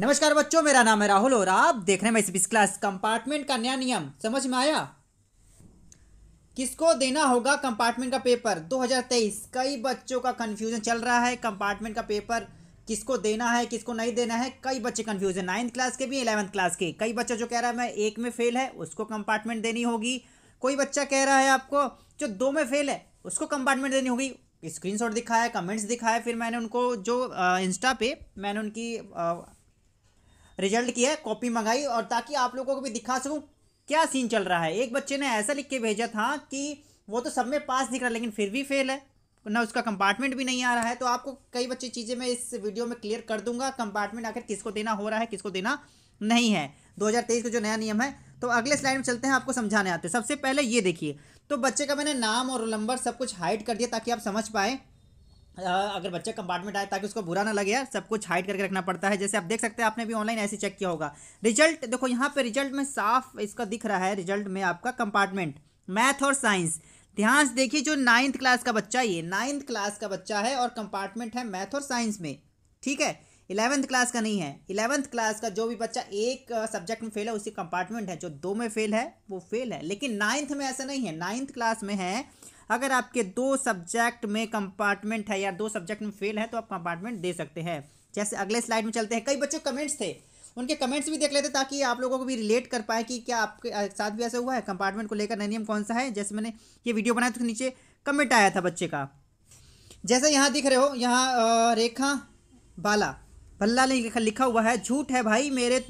नमस्कार बच्चों मेरा नाम है राहुल और आप देख रहे हैं मैं इस क्लास कंपार्टमेंट का नया नियम समझ में आया किसको देना होगा कंपार्टमेंट का पेपर 2023 कई बच्चों का कन्फ्यूजन चल रहा है कंपार्टमेंट का पेपर किसको देना है किसको नहीं देना है कई बच्चे कन्फ्यूज है नाइन्थ क्लास के भी इलेवंथ क्लास के कई बच्चा जो कह रहा है मैं एक में फेल है उसको कंपार्टमेंट देनी होगी कोई बच्चा कह रहा है आपको जो दो में फेल है उसको कंपार्टमेंट देनी होगी स्क्रीनशॉट दिखाया कमेंट्स दिखाया फिर मैंने उनको जो इंस्टा पे मैंने उनकी रिजल्ट की है कॉपी मंगाई और ताकि आप लोगों को भी दिखा सकूँ क्या सीन चल रहा है एक बच्चे ने ऐसा लिख के भेजा था कि वो तो सब में पास दिख रहा है लेकिन फिर भी फेल है ना उसका कंपार्टमेंट भी नहीं आ रहा है तो आपको कई बच्चे चीज़ें मैं इस वीडियो में क्लियर कर दूंगा कंपार्टमेंट आखिर किसको देना हो रहा है किसको देना नहीं है 2023 का जो नया नियम है तो अगले स्लाइड में चलते हैं आपको समझाने आते हैं सबसे पहले ये देखिए तो बच्चे का मैंने नाम और नंबर सब कुछ हाइड कर दिया ताकि आप समझ पाएँ अगर बच्चा कंपार्टमेंट आए ताकि उसको बुरा ना लगे यार सब कुछ हाइड करके रखना पड़ता है जैसे आप देख सकते हैं आपने भी ऑनलाइन ऐसे चेक किया होगा रिजल्ट देखो यहाँ पे रिजल्ट में साफ इसका दिख रहा है रिजल्ट में आपका कंपार्टमेंट मैथ और साइंस ध्यान से देखिए जो नाइन्थ क्लास का बच्चा ये नाइन्थ क्लास का बच्चा है और कंपार्टमेंट है मैथ और साइंस में ठीक है इलेवंथ क्लास का नहीं है इलेवंथ क्लास का जो भी बच्चा एक सब्जेक्ट में फेल है उसी कंपार्टमेंट है जो दो में फेल है वो फेल है लेकिन नाइन्थ में ऐसा नहीं है नाइन्थ क्लास में है अगर आपके दो सब्जेक्ट में कंपार्टमेंट है या दो सब्जेक्ट में फेल है तो आप कंपार्टमेंट दे सकते हैं जैसे अगले स्लाइड में चलते हैं कई बच्चे कमेंट्स थे उनके कमेंट्स भी देख लेते ताकि आप लोगों को भी रिलेट कर पाए कि क्या आपके साथ भी ऐसा हुआ है कंपार्टमेंट को लेकर नियम कौन सा है जैसे मैंने ये वीडियो बनाया तो नीचे कमेंट आया था बच्चे का जैसे यहाँ दिख रहे हो यहाँ रेखा बाला भल्ला ने लिखा हुआ है झूठ है भाई मेरे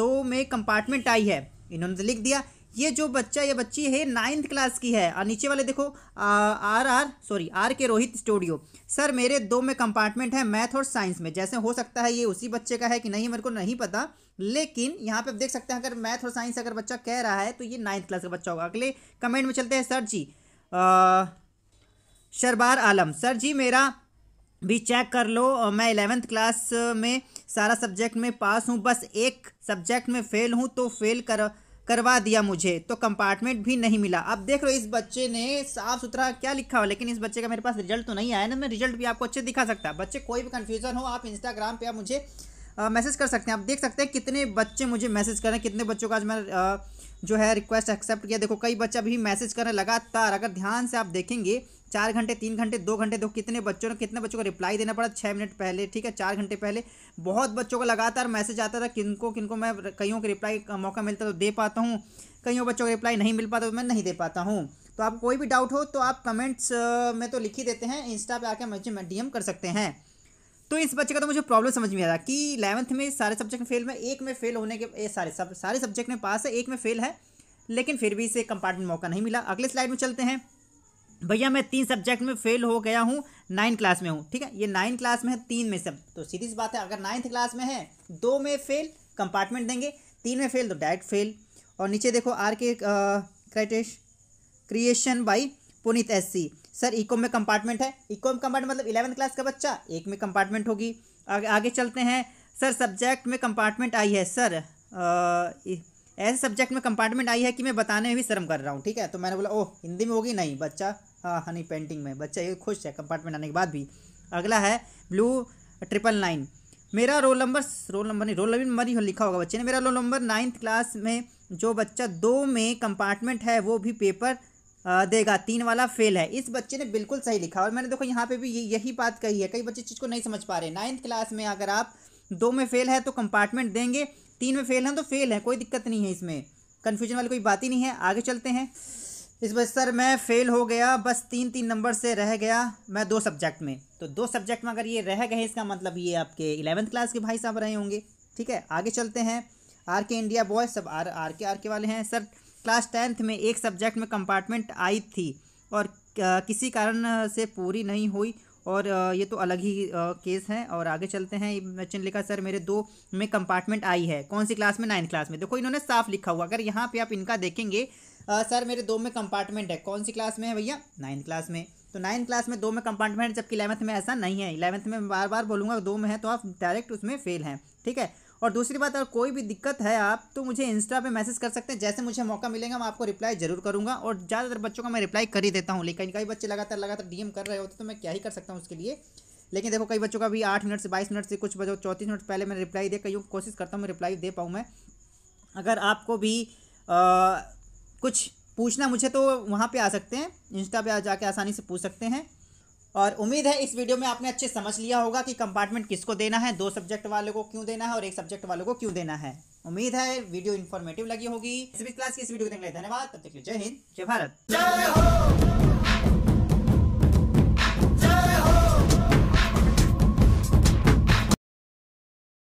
दो में कंपार्टमेंट आई है इन्होंने तो लिख दिया ये जो बच्चा या बच्ची है नाइन्थ क्लास की है और नीचे वाले देखो आर आर सॉरी आर के रोहित स्टूडियो सर मेरे दो में कंपार्टमेंट है मैथ और साइंस में जैसे हो सकता है ये उसी बच्चे का है कि नहीं मेरे को नहीं पता लेकिन यहाँ पे आप देख सकते हैं अगर मैथ और साइंस अगर बच्चा कह रहा है तो ये नाइन्थ क्लास का बच्चा होगा अगले कमेंट में चलते हैं सर जी शरबार आलम सर जी मेरा भी चेक कर लो मैं इलेवेंथ क्लास में सारा सब्जेक्ट में पास हूँ बस एक सब्जेक्ट में फ़ेल हूँ तो फेल कर करवा दिया मुझे तो कंपार्टमेंट भी नहीं मिला अब देख लो इस बच्चे ने साफ सुथरा क्या लिखा हुआ लेकिन इस बच्चे का मेरे पास रिजल्ट तो नहीं आया ना मैं रिजल्ट भी आपको अच्छे दिखा सकता बच्चे कोई भी कन्फ्यूजन हो आप इंस्टाग्राम पर आप मुझे मैसेज कर सकते हैं आप देख सकते हैं कितने बच्चे मुझे मैसेज कर रहे हैं कितने बच्चों का आज मैं आ, जो है रिक्वेस्ट एक्सेप्ट किया देखो कई बच्चे अभी मैसेज कर रहे हैं लगातार अगर ध्यान से आप देखेंगे चार घंटे तीन घंटे दो घंटे दो कितने बच्चों ने कितने बच्चों को रिप्लाई देना पड़ा छः मिनट पहले ठीक है चार घंटे पहले बहुत बच्चों को लगातार मैसेज आता था किनको किनको मैं कईयों के रिप्लाई का मौका मिलता तो दे पाता हूँ कईयों बच्चों को रिप्लाई नहीं मिल पाता तो मैं नहीं दे पाता हूँ तो आप कोई भी डाउट हो तो आप कमेंट्स में तो लिख ही देते हैं इंस्टा पर आकर मुझे डीएम कर सकते हैं तो इस बच्चे का तो मुझे प्रॉब्लम समझ में आ रहा कि इलेवंथ में सारे सब्जेक्ट में फेल में एक में फेल होने के ए, सारे सब सारे सब्जेक्ट में पास है एक में फेल है लेकिन फिर भी इसे कंपार्टमेंट मौका नहीं मिला अगले स्लाइड में चलते हैं भैया मैं तीन सब्जेक्ट में फेल हो गया हूँ नाइन्थ क्लास में हूँ ठीक है ये नाइन्थ क्लास में है तीन में सब तो सीधी सी बात है अगर नाइन्थ क्लास में है दो में फेल कंपार्टमेंट देंगे तीन में फेल तो डायरेक्ट फेल और नीचे देखो आर के क्राइटेश creation by Puneet S C sir eco e में कंपार्टमेंट है इकोम में कंपार्टमेंट मतलब इलेवंथ क्लास का बच्चा एक में कंपार्टमेंट होगी आगे आगे चलते हैं सर सब्जेक्ट में कंपार्टमेंट आई है सर ऐसे सब्जेक्ट में कंपार्टमेंट आई है कि मैं बताने में भी शर्म कर रहा हूँ ठीक है तो मैंने बोला ओह हिंदी में होगी नहीं बच्चा हाँ नहीं पेंटिंग में बच्चा ये खुश है कंपार्टमेंट आने के बाद भी अगला है ब्लू ट्रिपल नाइन मेरा रोल नंबर रोल नंबर नहीं रोल नंबर ही लिखा होगा बच्चे ने मेरा रोल नंबर नाइन्थ क्लास में जो बच्चा दो में कंपार्टमेंट है वो भी पेपर देगा तीन वाला फेल है इस बच्चे ने बिल्कुल सही लिखा और मैंने देखो यहाँ पे भी यही बात कही है कई बच्चे चीज़ को नहीं समझ पा रहे नाइन्थ क्लास में अगर आप दो में फेल है तो कंपार्टमेंट देंगे तीन में फेल हैं तो फेल है कोई दिक्कत नहीं है इसमें कन्फ्यूजन वाली कोई बात ही नहीं है आगे चलते हैं इस बार सर मैं फ़ेल हो गया बस तीन तीन नंबर से रह गया मैं दो सब्जेक्ट में तो दो सब्जेक्ट में अगर ये रह गए इसका मतलब ये आपके इलेवंथ क्लास के भाई साहब रहे होंगे ठीक है आगे चलते हैं आर के इंडिया बॉय सब are R K R K वाले हैं सर क्लास टेंथ में एक सब्जेक्ट में कंपार्टमेंट आई थी और किसी कारण से पूरी नहीं हुई और ये तो अलग ही केस है और आगे चलते हैं बच्चे ने लिखा सर मेरे दो में कंपार्टमेंट आई है कौन सी क्लास में नाइन्थ क्लास में देखो इन्होंने साफ लिखा हुआ अगर यहाँ पे आप इनका देखेंगे आ, सर मेरे दो में कंपार्टमेंट है कौन सी क्लास में है भैया नाइन्थ क्लास में तो नाइन्थ क्लास में दो में कंपार्टमेंट जबकि इलेवंथ में ऐसा नहीं है इलेवंथ में बार बार बोलूँगा दो में है तो आप डायरेक्ट उसमें फेल हैं ठीक है और दूसरी बात अगर कोई भी दिक्कत है आप तो मुझे इंस्टा पे मैसेज कर सकते हैं जैसे मुझे मौका मिलेगा मैं आपको रिप्लाई जरूर करूँगा और ज़्यादातर बच्चों का मैं रिप्लाई कर ही देता हूँ लेकिन कई बच्चे लगातार लगातार डीएम कर रहे होते तो मैं क्या ही कर सकता हूँ उसके लिए लेकिन देखो कई बच्चों का भी आठ मिनट से बाईस मिनट से कुछ बच्चों चौंतीस मिनट पहले मैंने रिप्लाई दे कई कोशिश करता हूँ मैं रिप्लाई दे पाऊँ मैं अगर आपको भी कुछ पूछना मुझे तो वहाँ पर आ सकते हैं इंस्टा पर जाके आसानी से पूछ सकते हैं और उम्मीद है इस वीडियो में आपने अच्छे समझ लिया होगा कि कंपार्टमेंट किसको देना है दो सब्जेक्ट वालों को क्यों देना है और एक सब्जेक्ट वालों को क्यों देना है उम्मीद है वीडियो इन्फॉर्मेटिव लगी होगी क्लास की इस वीडियो को देखने धन्यवाद तब तक जय हिंद जय भारत जय हो